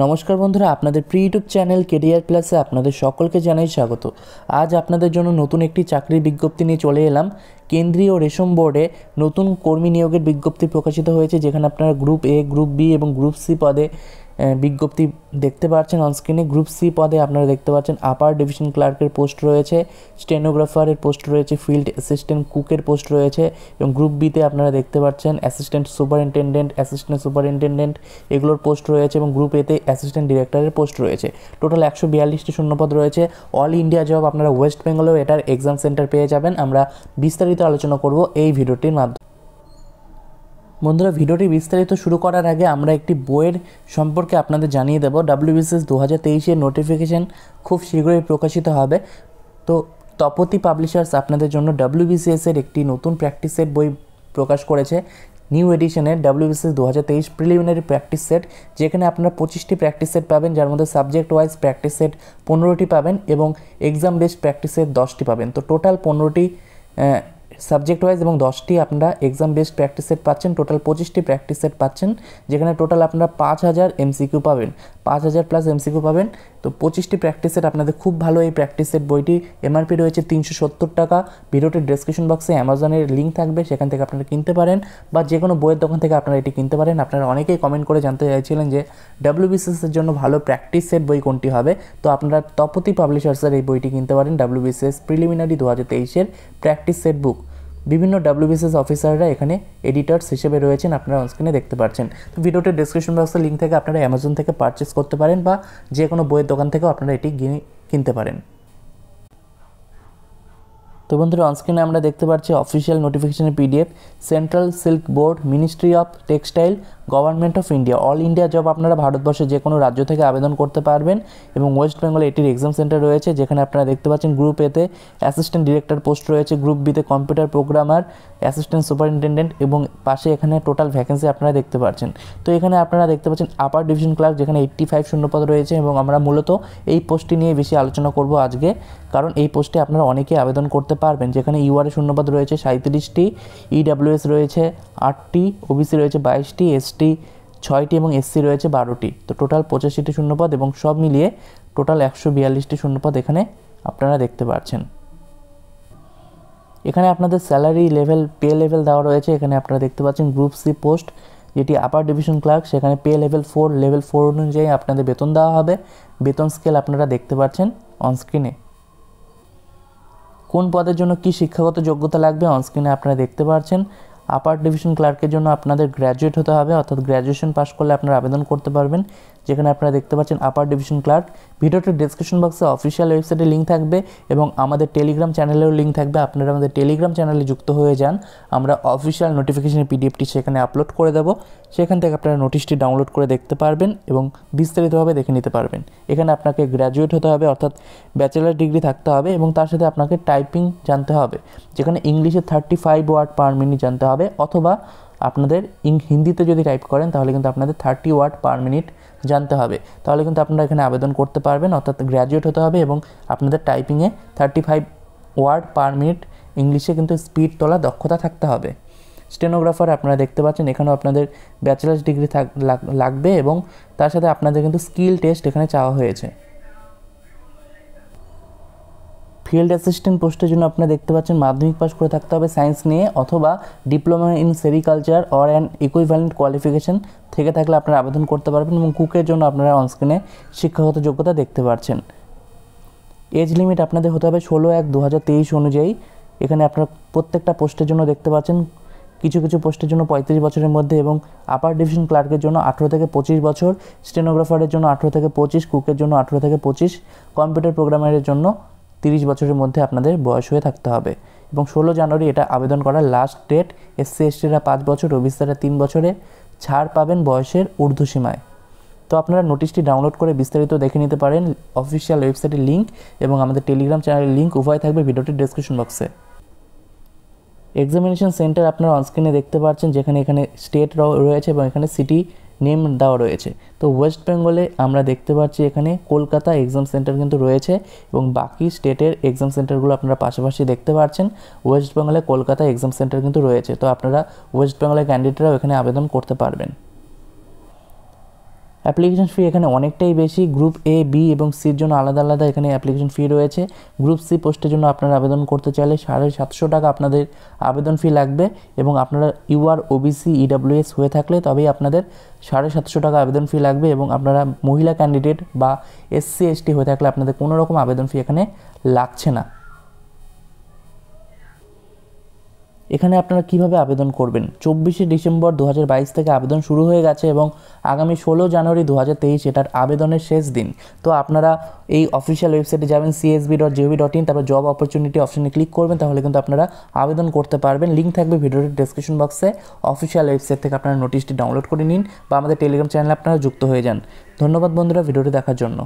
নমস্কার বন্ধুরা আপনাদের প্রি ইউটিউব চ্যানেল কেরিয়ার প্লাসে আপনাদের সকলকে জানাই স্বাগত আজ আপনাদের জন্য নতুন একটি চাকরির বিজ্ঞপ্তি নিয়ে চলে এলাম কেন্দ্রীয় রেশম বোর্ডে নতুন কর্মী নিয়োগের বিজ্ঞপ্তি প্রকাশিত হয়েছে যেখানে আপনারা গ্রুপ এ গ্রুপ বি এবং গ্রুপ সি পদে বিজ্ঞপ্তি দেখতে পাচ্ছেন অনস্ক্রিনে গ্রুপ সি পদে আপনারা দেখতে পাচ্ছেন আপার ডিভিশন ক্লার্কের পোস্ট রয়েছে স্টেনোগ্রাফারের পোস্ট রয়েছে ফিল্ড অ্যাসিস্ট্যান্ট কুকের পোস্ট রয়েছে এবং গ্রুপ বিতে আপনারা দেখতে পাচ্ছেন অ্যাসিস্ট্যান্ট সুপারিনটেন্ডেন্ট অ্যাসিস্ট্যান্ট সুপারিনটেন্ডেন্ট এগুলোর পোস্ট রয়েছে এবং গ্রুপ এতে অ্যাসিস্ট্যান্ট ডিরেক্টরের পোস্ট রয়েছে টোটাল একশো বিয়াল্লিশটি শূন্যপদ রয়েছে অল ইন্ডিয়া জব আপনারা ওয়েস্ট বেঙ্গলেও এটার এক্সাম সেন্টার পেয়ে যাবেন আমরা বিস্তারিত আলোচনা করব এই ভিডিওটির মাধ্যমে বন্ধুরা ভিডিওটি বিস্তারিত শুরু করার আগে আমরা একটি বইয়ের সম্পর্কে আপনাদের জানিয়ে দেবো ডাব্লিউবিসিএস দু হাজার তেইশের নোটিফিকেশান খুব শীঘ্রই প্রকাশিত হবে তো তপতি পাবলিশার্স আপনাদের জন্য ডাব্লিউবিসিএসের একটি নতুন প্র্যাকটিস সেট বই প্রকাশ করেছে নিউ এডিশনের ডাব্লিউবিসিএস দু হাজার তেইশ প্রিলিমিনারি প্র্যাকটিস সেট যেখানে আপনারা পঁচিশটি প্র্যাকটিস সেট পাবেন যার মধ্যে সাবজেক্ট ওয়াইজ প্র্যাকটিস সেট পনেরোটি পাবেন এবং এক্সাম বেসড প্র্যাকটিস সেট দশটি পাবেন তো টোটাল পনেরোটি সাবজেক্ট ওয়াইজ এবং দশটি আপনারা এক্সাম বেসড প্র্যাকটিস সেট পাচ্ছেন টোটাল পঁচিশটি প্র্যাকটিস সেট পাচ্ছেন যেখানে টোটাল আপনারা পাঁচ হাজার এমসিকিউ পাবেন পাঁচ হাজার প্লাস এমসিকিউ পাবেন তো পঁচিশটি প্র্যাকটিস সেট আপনাদের খুব ভালো এই প্র্যাকটিস সেট বইটি এমআরপি রয়েছে তিনশো সত্তর টাকা ভিডিওটির ডেসক্রিপশন বক্সে অ্যামাজনের লিঙ্ক থাকবে সেখান থেকে আপনারা কিনতে পারেন বা যে কোনো বইয়ের দোকান থেকে আপনারা এটি কিনতে পারেন আপনারা অনেকেই কমেন্ট করে জানতে চাইছিলেন যে ডাব্লিউবিসিএসের জন্য ভালো প্র্যাকটিস সেট বই কোনটি হবে তো আপনারা তপতি পাবলিশার্সের এই বইটি কিনতে পারেন ডাব্লিউবিসিএস প্রিলিমিনারি দু হাজার তেইশের প্র্যাকটিস সেট বুক বিভিন্ন ডাব্লিউবিসিএস অফিসাররা এখানে এডিটার্স হিসেবে রয়েছেন আপনারা অনস্ক্রিনে দেখতে পাচ্ছেন তো ভিডিওটির ডিসক্রিপশন বক্সে লিঙ্ক থেকে আপনারা অ্যামাজন থেকে পারচেস করতে পারেন বা যে কোনো বইয়ের দোকান থেকেও আপনারা এটি কিনতে পারেন তো বন্ধুরা অনস্ক্রিনে আমরা দেখতে পাচ্ছি অফিসিয়াল নোটিফিকেশনের PDF Central Silk Board Ministry of Textile Government of India all India job আপনারা ভারতবর্ষে যে কোনো রাজ্য থেকে আবেদন করতে পারবেন এবং ওয়েস্ট বেঙ্গলে এটির এক্সাম সেন্টার রয়েছে যেখানে আপনারা দেখতে পাচ্ছেন গ্রুপ এতে অ্যাসিস্ট্যান্ট ডিরেক্টর পোস্ট রয়েছে গ্রুপ বিতে কম্পিউটার প্রোগ্রামার অ্যাসিস্ট্যান্ট সুপারিনটেন্ডেন্ট এবং পাশে এখানে টোটাল ভ্যাকেন্সি আপনারা দেখতে পাচ্ছেন তো এখানে আপনারা দেখতে পাচ্ছেন আপার ডিভিশন ক্লার্ক যেখানে এইট্টি ফাইভ শূন্যপদ রয়েছে এবং আমরা মূলত এই পোস্টটি নিয়ে বেশি আলোচনা করব আজকে কারণ এই পোস্টে আপনারা অনেকেই আবেদন করতে পারবেন যেখানে ইউআরএ e শূন্যপদ রয়েছে সাঁত্রিশটি ইডাব্লিউএস e রয়েছে আটটি ওবিসি রয়েছে বাইশটি এসটি এসটি ছয়টি এবং এসসি রয়েছে বারোটি তো টোটাল পঁচাশিটি শূন্যপদ এবং সব মিলিয়ে টোটাল একশো বিয়াল্লিশটি শূন্যপদ এখানে আপনারা দেখতে পাচ্ছেন এখানে আপনাদের স্যালারি লেভেল পে লেভেল দেওয়া রয়েছে এখানে আপনারা দেখতে পাচ্ছেন গ্রুপ সি পোস্ট যেটি আপার ডিভিশন ক্লার্ক সেখানে pay level four level four অনুযায়ী আপনাদের বেতন দেওয়া হবে বেতন স্কেল আপনারা দেখতে পাচ্ছেন অনস্ক্রিনে কোন পদের জন্য কি শিক্ষাগত যোগ্যতা লাগবে অনস্ক্রিনে আপনারা দেখতে পাচ্ছেন আপার ডিভিশন ক্লার্কের জন্য আপনাদের গ্র্যাজুয়েট হতে হবে অর্থাৎ গ্র্যাজুয়েশন পাশ করলে আপনারা আবেদন করতে পারবেন যেখানে আপনারা দেখতে পাচ্ছেন আপার ডিভিশন ক্লার্ক ভিডিওটির ডিসক্রিপশন বক্সে অফিসিয়াল ওয়েবসাইটে লিঙ্ক থাকবে এবং আমাদের টেলিগ্রাম চ্যানেলেও লিঙ্ক থাকবে আপনারা আমাদের টেলিগ্রাম চ্যানেলে যুক্ত হয়ে যান আমরা অফিসিয়াল নোটিফিকেশনের পিডিএফটি সেখানে আপলোড করে দেব সেখান থেকে আপনারা নোটিশটি ডাউনলোড করে দেখতে পারবেন এবং বিস্তারিতভাবে দেখে নিতে পারবেন এখানে আপনাকে গ্র্যাজুয়েট হতে হবে অর্থাৎ ব্যাচেলার ডিগ্রি থাকতে হবে এবং তার সাথে আপনাকে টাইপিং জানতে হবে যেখানে ইংলিশে thirty five word per minute জানতে হবে অথবা আপনাদের হিন্দিতে যদি টাইপ করেন তাহলে কিন্তু আপনাদের থার্টি ওয়ার্ড পার মিনিট জানতে হবে তাহলে কিন্তু আপনারা এখানে আবেদন করতে পারবেন অর্থাৎ গ্র্যাজুয়েট হতে হবে এবং আপনাদের টাইপিংয়ে thirty five word per minute ইংলিশে কিন্তু স্পিড তোলা দক্ষতা থাকতে হবে স্টেনোগ্রাফার আপনারা দেখতে পাচ্ছেন এখানেও আপনাদের ব্যাচেলার্স ডিগ্রি থাক লাগবে এবং তার সাথে আপনাদের কিন্তু স্কিল টেস্ট এখানে চাওয়া হয়েছে ফিল্ড অ্যাসিস্ট্যান্ট পোস্টের জন্য আপনি দেখতে পাচ্ছেন মাধ্যমিক পাস করে থাকতে হবে সায়েন্স নিয়ে অথবা diploma in sericulture or an equivalent qualification থেকে থাকলে আপনারা আবেদন করতে পারবেন এবং কুকের জন্য আপনারা অনস্ক্রিনে শিক্ষাগত যোগ্যতা দেখতে পাচ্ছেন এজ লিমিট আপনাদের হতে হবে ষোলো এক দু অনুযায়ী এখানে আপনারা প্রত্যেকটা পোস্টের জন্য দেখতে পাচ্ছেন কিছু কিছু পোস্টের জন্য পঁয়ত্রিশ বছরের মধ্যে এবং আপার ডিভিশন ক্লার্কের জন্য আঠেরো থেকে পঁচিশ বছর স্টেনোগ্রাফারের জন্য আঠেরো থেকে পঁচিশ কুকের জন্য আঠেরো থেকে পঁচিশ কম্পিউটার প্রোগ্রামারের জন্য তিরিশ বছরের মধ্যে আপনাদের বয়স হয়ে থাকতে হবে এবং ষোলো জানুয়ারি এটা আবেদন করার লাস্ট ডেট এসসি এসটিরা পাঁচ বছর ওবিসিরা তিন বছরে ছাড় পাবেন বয়সের ঊর্ধ্বসীমায় তো আপনারা নোটিশটি ডাউনলোড করে বিস্তারিত দেখে নিতে পারেন অফিসিয়াল ওয়েবসাইটের লিঙ্ক এবং আমাদের টেলিগ্রাম চ্যানেলের লিঙ্ক উভয় থাকবে ভিডিওটির ডিসক্রিপশন বক্সে এক্সামিনেশন সেন্টার আপনারা অনস্ক্রিনে দেখতে পাচ্ছেন যেখানে এখানে স্টেট রয়েছে এবং এখানে সিটি নেম দেওয়া রয়েছে তো ওয়েস্ট বেঙ্গলে আমরা দেখতে পাচ্ছি এখানে কলকাতা এক্সাম সেন্টার কিন্তু রয়েছে এবং বাকি স্টেটের এক্সাম সেন্টারগুলো আপনারা পাশাপাশি দেখতে পাচ্ছেন ওয়েস্ট বেঙ্গলে কলকাতা এক্সাম সেন্টার কিন্তু রয়েছে তো আপনারা ওয়েস্ট বেঙ্গলের ক্যান্ডিডেটরাও এখানে আবেদন করতে পারবেন অ্যাপ্লিকেশন ফি এখানে অনেকটাই বেশি গ্রুপ এ বি এবং সির জন্য আলাদা আলাদা এখানে অ্যাপ্লিকেশন ফি রয়েছে গ্রুপ সি পোস্টের জন্য আপনারা আবেদন করতে চাইলে সাড়ে সাতশো টাকা আপনাদের আবেদন ফি লাগবে এবং আপনারা ইউআর ওবিসি ইডাব্লিউএস হয়ে থাকলে তবেই আপনাদের সাড়ে সাতশো টাকা আবেদন ফি লাগবে এবং আপনারা মহিলা ক্যান্ডিডেট বা এসসি এসটি হয়ে থাকলে আপনাদের কোনো রকম আবেদন ফি এখানে লাগছে না এখানে আপনারা কিভাবে আবেদন করবেন চব্বিশে ডিসেম্বর দু থেকে আবেদন শুরু হয়ে গেছে এবং আগামী ষোলো জানুয়ারি দু এটার আবেদনের শেষ দিন তো আপনারা এই অফিসিয়াল ওয়েবসাইটে যাবেন CSB dot G O V dot in তারপর জব অপরচুনিটি অপশনে ক্লিক করবেন তাহলে কিন্তু আপনারা আবেদন করতে পারবেন লিঙ্ক থাকবে ভিডিওটির ডিসক্রিপশন বক্সে অফিসিয়াল ওয়েবসাইট থেকে আপনারা নোটিশটি ডাউনলোড করে নিন বা আমাদের টেলিগ্রাম চ্যানেলে আপনারা যুক্ত হয়ে যান ধন্যবাদ বন্ধুরা ভিডিওটি দেখার জন্য